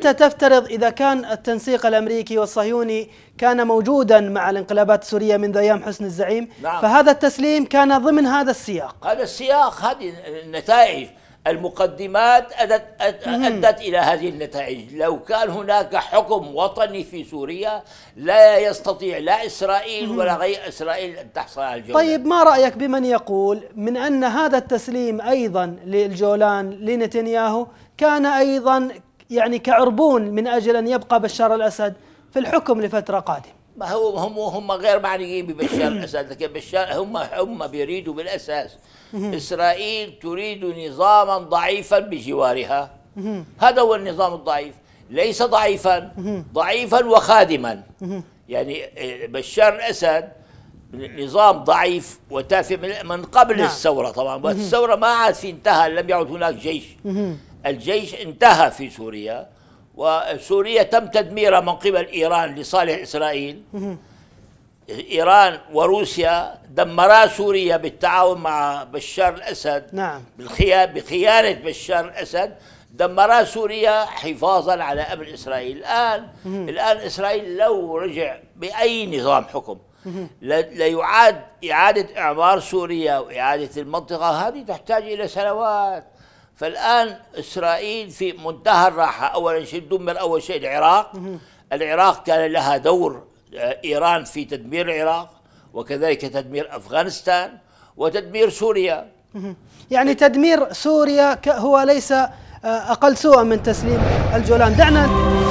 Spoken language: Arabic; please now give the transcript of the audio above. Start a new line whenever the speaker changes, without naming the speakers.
أنت تفترض إذا كان التنسيق الأمريكي والصهيوني كان موجودا مع الانقلابات السورية من أيام حسن الزعيم نعم. فهذا التسليم كان ضمن هذا السياق
هذا السياق هذه النتائج المقدمات أدت, أدت إلى هذه النتائج لو كان هناك حكم وطني في سوريا لا يستطيع لا إسرائيل ولا غير إسرائيل أن تحصل على الجولان طيب ما رأيك
بمن يقول من أن هذا التسليم أيضا للجولان لنتنياهو كان أيضا يعني كعربون من أجل أن يبقى بشار الأسد في الحكم لفترة قادمة
ما هو هم هم غير معنيين ببشار الاسد لكن بشار هم هم بيريدوا بالاساس اسرائيل تريد نظاما ضعيفا بجوارها هذا هو النظام الضعيف ليس ضعيفا ضعيفا وخادما يعني آه، بشار الاسد نظام ضعيف وتافه من قبل نعم. الثوره طبعا الثوره ما عاد في انتهى لم يعد هناك جيش الجيش انتهى في سوريا وسوريا تم تدميرها من قبل إيران لصالح إسرائيل إيران وروسيا دمرا سوريا بالتعاون مع بشار الأسد نعم بخيانة بشار الأسد دمرا سوريا حفاظا على أمن إسرائيل الآن مم. الآن إسرائيل لو رجع بأي نظام حكم ليعاد إعادة إعمار سوريا وإعادة المنطقة هذه تحتاج إلى سنوات فالآن إسرائيل في منتهى الراحة أولا شيء دمر أول شيء العراق العراق كان لها دور آه، إيران في تدمير العراق وكذلك تدمير أفغانستان وتدمير سوريا
يعني تدمير سوريا هو ليس آه، أقل سوءا من تسليم الجولان دعنا